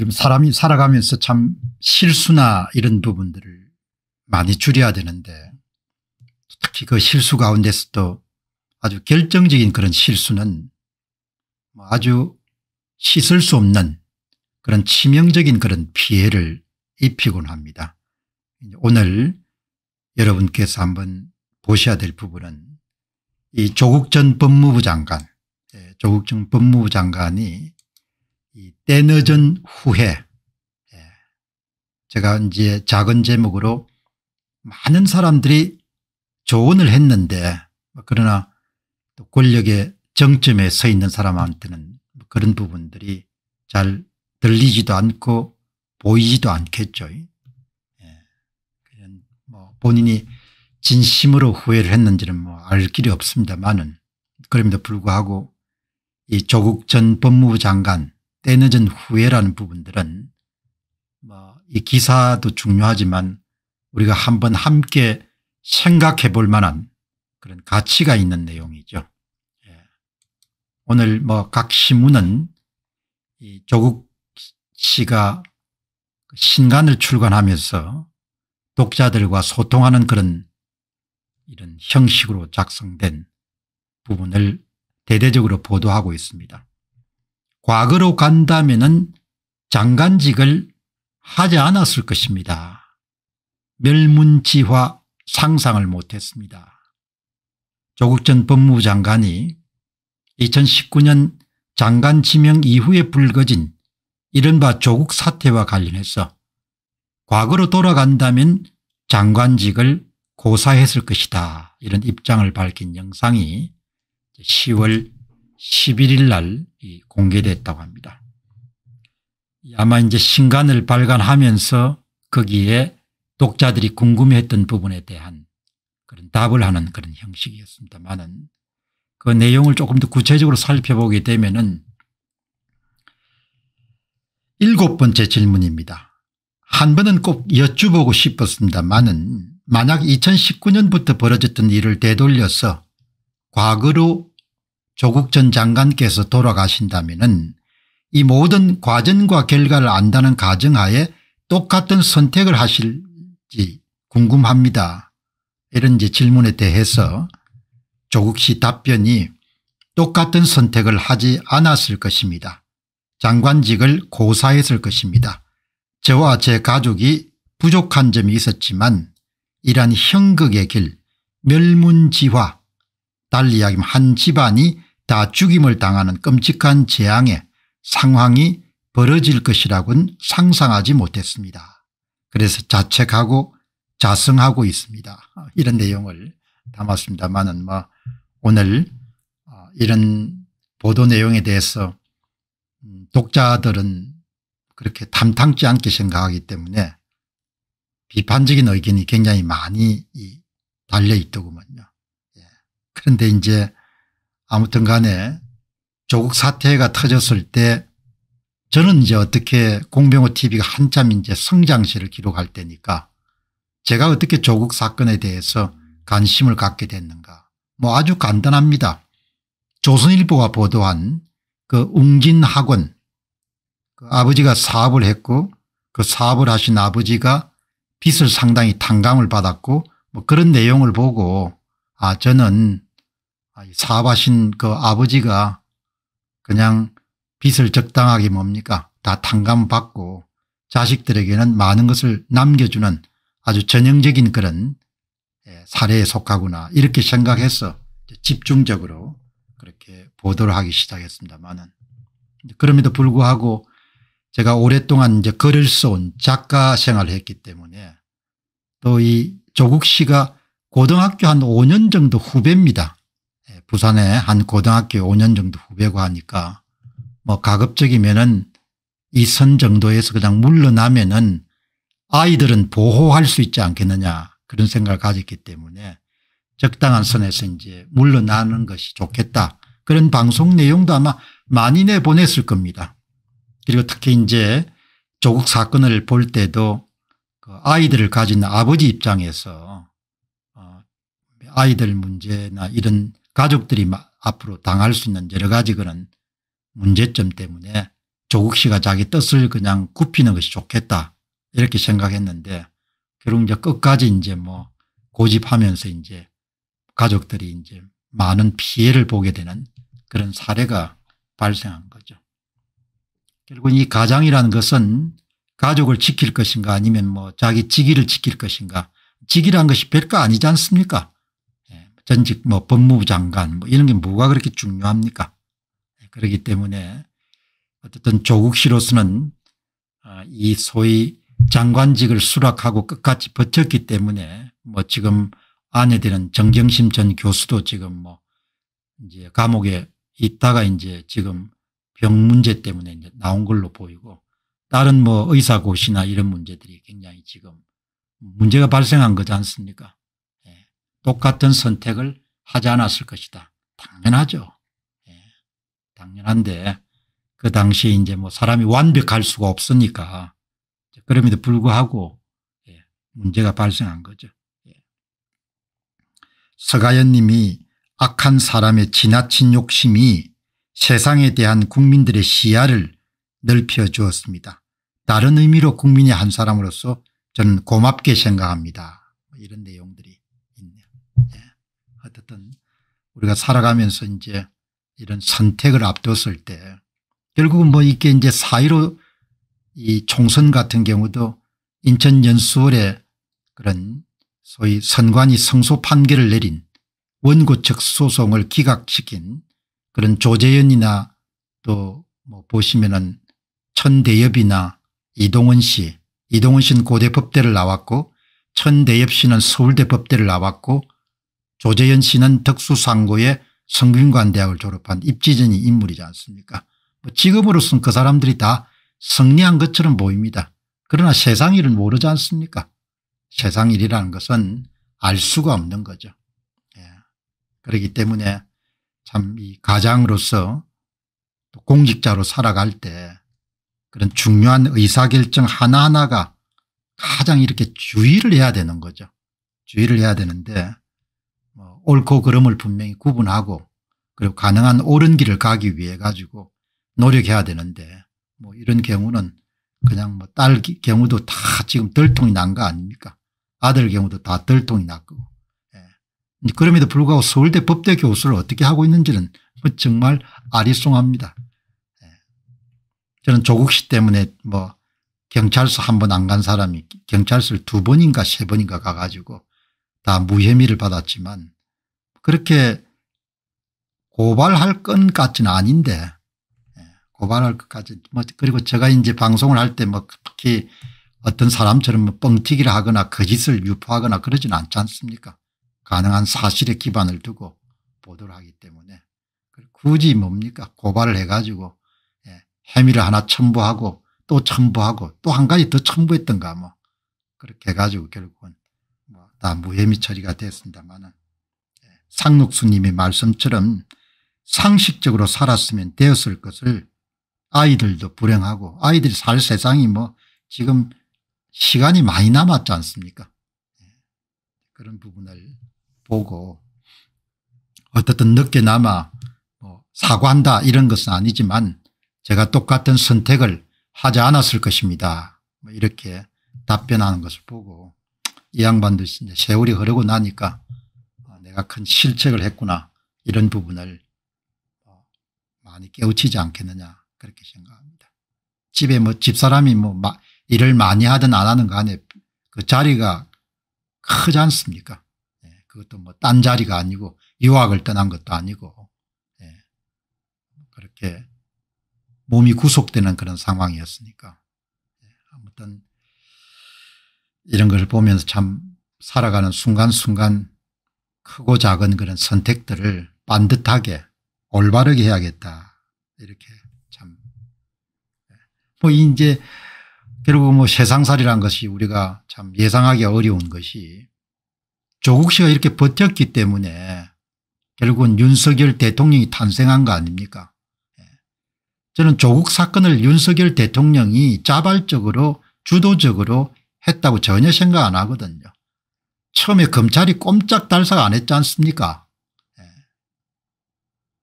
여러분 사람이 살아가면서 참 실수나 이런 부분들을 많이 줄여야 되는데 특히 그 실수 가운데서도 아주 결정적인 그런 실수는 뭐 아주 씻을 수 없는 그런 치명적인 그런 피해를 입히곤 합니다. 오늘 여러분께서 한번 보셔야 될 부분은 이 조국 전 법무부 장관, 예, 조국 전 법무부 장관이 이 때늦은 후회 예. 제가 이제 작은 제목으로 많은 사람들이 조언을 했는데 뭐 그러나 권력의 정점에 서 있는 사람한테는 뭐 그런 부분들이 잘 들리지도 않고 보이지도 않겠죠. 예. 뭐 본인이 진심으로 후회를 했는지는 뭐 알 길이 없습니다만은 그럼에도 불구하고 이 조국 전 법무부 장관 때늦은 후회라는 부분들은 뭐이 기사도 중요하지만 우리가 한번 함께 생각해 볼 만한 그런 가치가 있는 내용이죠. 예. 오늘 뭐각 신문은 조국 씨가 그 신간을 출간하면서 독자들과 소통하는 그런 이런 형식으로 작성된 부분을 대대적으로 보도하고 있습니다. 과거로 간다면은 장관직을 하지 않았을 것입니다. 멸문지화 상상을 못했습니다. 조국 전 법무부 장관이 2019년 장관 지명 이후에 불거진 이른바 조국 사태와 관련해서 과거로 돌아간다면 장관직을 고사했을 것이다 이런 입장을 밝힌 영상이 10월 11일 날 공개됐다고 합니다. 아마 이제 신간을 발간하면서 거기에 독자들이 궁금했던 부분에 대한 그런 답을 하는 그런 형식이었습니다만은 그 내용을 조금 더 구체적으로 살펴보게 되면은 일곱 번째 질문입니다. 한 번은 꼭 여쭈보고 싶었습니다만은 만약 2019년부터 벌어졌던 일을 되돌려서 과거로 조국 전 장관께서 돌아가신다면 이 모든 과정과 결과를 안다는 가정하에 똑같은 선택을 하실지 궁금합니다. 이런 이제 질문에 대해서 조국 씨 답변이 똑같은 선택을 하지 않았을 것입니다. 장관직을 고사했을 것입니다. 저와 제 가족이 부족한 점이 있었지만 이러한 형극의 길, 멸문지화, 달리 이야기하면 한 집안이 다 죽임을 당하는 끔찍한 재앙의 상황이 벌어질 것이라고는 상상하지 못했습니다. 그래서 자책하고 자성하고 있습니다. 아, 이런 내용을 담았습니다만뭐 오늘 아, 이런 보도 내용에 대해서 음, 독자들은 그렇게 탐탁지 않게 생각하기 때문에 비판적인 의견이 굉장히 많이 달려있더구먼요. 예. 그런데 이제 아무튼 간에 조국 사태가 터졌을 때 저는 이제 어떻게 공병호 tv가 한참 이제 성장시를 기록할 때니까 제가 어떻게 조국 사건에 대해서 관심을 갖게 됐는가 뭐 아주 간단합니다. 조선일보가 보도한 그 웅진학원 그 아버지가 사업을 했고 그 사업을 하신 아버지가 빚을 상당히 탕감을 받았고 뭐 그런 내용을 보고 아 저는 아, 사업하신 그 아버지가 그냥 빚을 적당하게 뭡니까 다 탕감 받고 자식들에게는 많은 것을 남겨주는 아주 전형적인 그런 예, 사례에 속하구나 이렇게 생각해서 집중적으로 그렇게 보도를 하기 시작했습니다만은 그럼에도 불구하고 제가 오랫동안 이제 글을 써온 작가 생활을 했기 때문에 또 이 조국 씨가 고등학교 한 5년 정도 후배입니다. 부산에한 고등학교 5년 정도 후배고 하니까 뭐 가급적이면은 이 선 정도에서 그냥 물러나면은 아이들은 보호할 수 있지 않겠느냐 그런 생각을 가졌기 때문에 적당한 선에서 이제 물러나는 것이 좋겠다 그런 방송 내용도 아마 많이 내보냈을 겁니다. 그리고 특히 이제 조국 사건을 볼 때도 그 아이들을 가진 아버지 입장에서 어, 아이들 문제나 이런 가족들이 앞으로 당할 수 있는 여러 가지 그런 문제점 때문에 조국 씨가 자기 뜻을 그냥 굽히는 것이 좋겠다 이렇게 생각했는데 결국 이제 끝까지 이제 뭐 고집하면서 이제 가족들이 이제 많은 피해를 보게 되는 그런 사례가 발생한 거죠. 결국 이 가장이라는 것은 가족을 지킬 것인가 아니면 뭐 자기 직위를 지킬 것인가 직위란 것이 별거 아니지 않습니까 전직 뭐 법무부 장관 뭐 이런 게 뭐가 그렇게 중요합니까? 네, 그렇기 때문에 어쨌든 조국 씨로서는 아, 이 소위 장관직을 수락하고 끝까지 버텼기 때문에 뭐 지금 안에 드는 정경심 전 교수도 지금 뭐 이제 감옥에 있다가 이제 지금 병 문제 때문에 이제 나온 걸로 보이고 다른 뭐 의사고시나 이런 문제들이 굉장히 지금 문제가 발생한 거지 않습니까? 똑같은 선택을 하지 않았을 것이다. 당연하죠. 예, 당연한데 그 당시 이제 뭐 사람이 완벽할 수가 없으니까 그럼에도 불구하고 예, 문제가 발생한 거죠. 예. 서가연 님이 악한 사람의 지나친 욕심이 세상에 대한 국민들의 시야를 넓혀 주었습니다. 다른 의미로 국민의 한 사람으로서 저는 고맙게 생각합니다. 뭐 이런 내용. 어쨌든 우리가 살아가면서 이제 이런 선택을 앞뒀을 때 결국은 뭐 이게 이제 사이로 이 총선 같은 경우도 인천 연수월에 그런 소위 선관위 성소 판결을 내린 원고 측 소송을 기각시킨 그런 조재현이나 또 뭐 보시면은 천대엽이나 이동원 씨 이동원 씨는 고대 법대를 나왔고 천대엽 씨는 서울대 법대를 나왔고 조재현 씨는 덕수상고의 성균관대학을 졸업한 입지전이 인물이지 않습니까 지금으로서는 뭐 그 사람들이 다 승리한 것처럼 보입니다. 그러나 세상 일은 모르지 않습니까 세상 일이라는 것은 알 수가 없는 거죠. 예. 그렇기 때문에 참 이 가장으로서 또 공직자로 살아갈 때 그런 중요한 의사결정 하나하나가 가장 이렇게 주의를 해야 되는 거죠. 주의를 해야 되는데 옳고 그름을 분명히 구분하고 그리고 가능한 옳은 길을 가기 위해 가지고 노력해야 되는데 뭐 이런 경우는 그냥 뭐 딸 경우도 다 지금 덜통이 난 거 아닙니까? 아들 경우도 다 덜통이 났고. 예. 그럼에도 불구하고 서울대 법대 교수를 어떻게 하고 있는지는 뭐 정말 아리송합니다. 예. 저는 조국 씨 때문에 뭐 경찰서 한 번 안 간 사람이 경찰서를 두 번인가 세 번인가 가가지고 다 무혐의를 받았지만 그렇게 고발할 건까지는 아닌데 예, 고발할 것까지 뭐 그리고 제가 이제 방송을 할 때 뭐 특히 어떤 사람처럼 뭐 뻥튀기를 하거나 거짓을 유포하거나 그러진 않지 않습니까 가능한 사실에 기반을 두고 보도를 하기 때문에 굳이 뭡니까 고발을 해가지고 예, 혐의를 하나 첨부하고 또 첨부하고 또 한 가지 더 첨부했던가 뭐 그렇게 해가지고 결국은 뭐다 무혐의 처리가 됐습니다만은 상록수님의 말씀처럼 상식적으로 살았으면 되었을 것을 아이들도 불행하고 아이들이 살 세상이 뭐 지금 시간이 많이 남았지 않습니까 예. 그런 부분을 보고 어떻든 늦게나마 뭐 사과한다 이런 것은 아니지만 제가 똑같은 선택을 하지 않았을 것입니다 뭐 이렇게 답변하는 것을 보고 이 양반도 이제 세월이 흐르고 나니까 큰 실책을 했구나 이런 부분을 어, 많이 깨우치지 않겠느냐 그렇게 생각합니다. 집에 뭐 집사람이 뭐 일을 많이 하든 안 하는 간에 그 자리가 크지 않습니까? 예, 그것도 뭐 딴 자리가 아니고 유학을 떠난 것도 아니고 예, 그렇게 몸이 구속되는 그런 상황이었으니까 예, 아무튼 이런 것 보면서 참 살아가는 순간순간 크고 작은 그런 선택들을 반듯하게 올바르게 해야겠다 이렇게 참뭐 이제 결국 뭐 세상살이란 것이 우리가 참 예상하기 어려운 것이 조국 씨가 이렇게 버텼기 때문에 결국은 윤석열 대통령이 탄생한 거 아닙니까 예. 저는 조국 사건을 윤석열 대통령이 자발적으로 주도적으로 했다고 전혀 생각 안 하거든요. 처음에 검찰이 꼼짝달싹 안 했지 않습니까 예.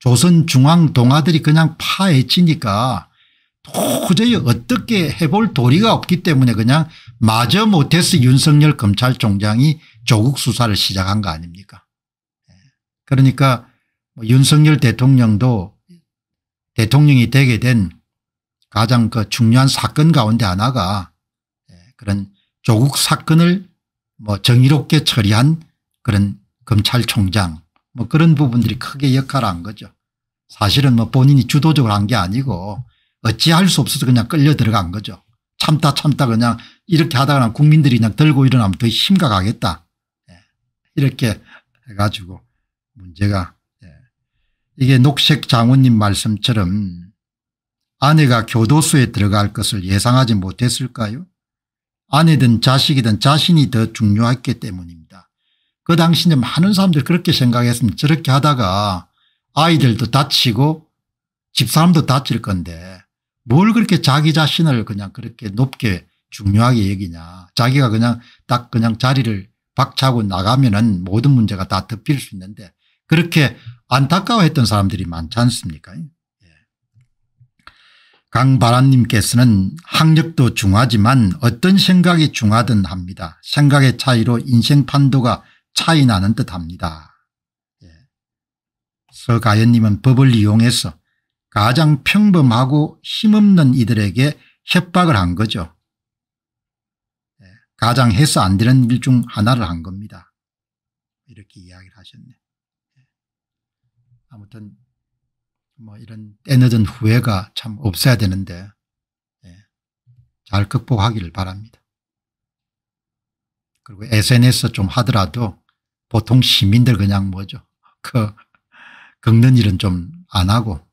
조선중앙동아들이 그냥 파헤치니까 도저히 어떻게 해볼 도리가 없기 때문에 그냥 마저 못해서 윤석열 검찰총장이 조국 수사를 시작한 거 아닙니까 예. 그러니까 뭐 윤석열 대통령도 대통령이 되게 된 가장 그 중요한 사건 가운데 하나가 예, 그런 조국 사건을 뭐 정의롭게 처리한 그런 검찰총장 뭐 그런 부분들이 크게 역할을 한 거죠. 사실은 뭐 본인이 주도적으로 한 게 아니고 어찌할 수 없어서 그냥 끌려 들어간 거죠. 참다 참다 그냥 이렇게 하다가 국민들이 그냥 들고 일어나면 더 심각하겠다. 예. 이렇게 해가지고 문제가 예. 이게 녹색 장원님 말씀처럼 아내가 교도소에 들어갈 것을 예상하지 못했을까요 아내든 자식이든 자신이 더 중요했기 때문입니다. 그 당시는 많은 사람들이 그렇게 생각했으면 저렇게 하다가 아이들도 다치고 집사람도 다칠 건데 뭘 그렇게 자기 자신을 그냥 그렇게 높게 중요하게 여기냐 자기가 그냥 딱 그냥 자리를 박차고 나가면은 모든 문제가 다 덮일 수 있는데 그렇게 안타까워했던 사람들이 많지 않습니까 강바란님께서는 학력도 중하지만 어떤 생각이 중하든 합니다. 생각의 차이로 인생 판도가 차이 나는 듯 합니다. 예. 서가연님은 법을 이용해서 가장 평범하고 힘없는 이들에게 협박을 한 거죠. 예. 가장 해서 안 되는 일 중 하나를 한 겁니다. 이렇게 이야기를 하셨네. 예. 아무튼 뭐 이런 때늦은 후회가 참 없어야 되는데 예, 잘 극복하기를 바랍니다. 그리고 SNS 좀 하더라도 보통 시민들 그냥 뭐죠. 그 긁는 일은 좀 안 하고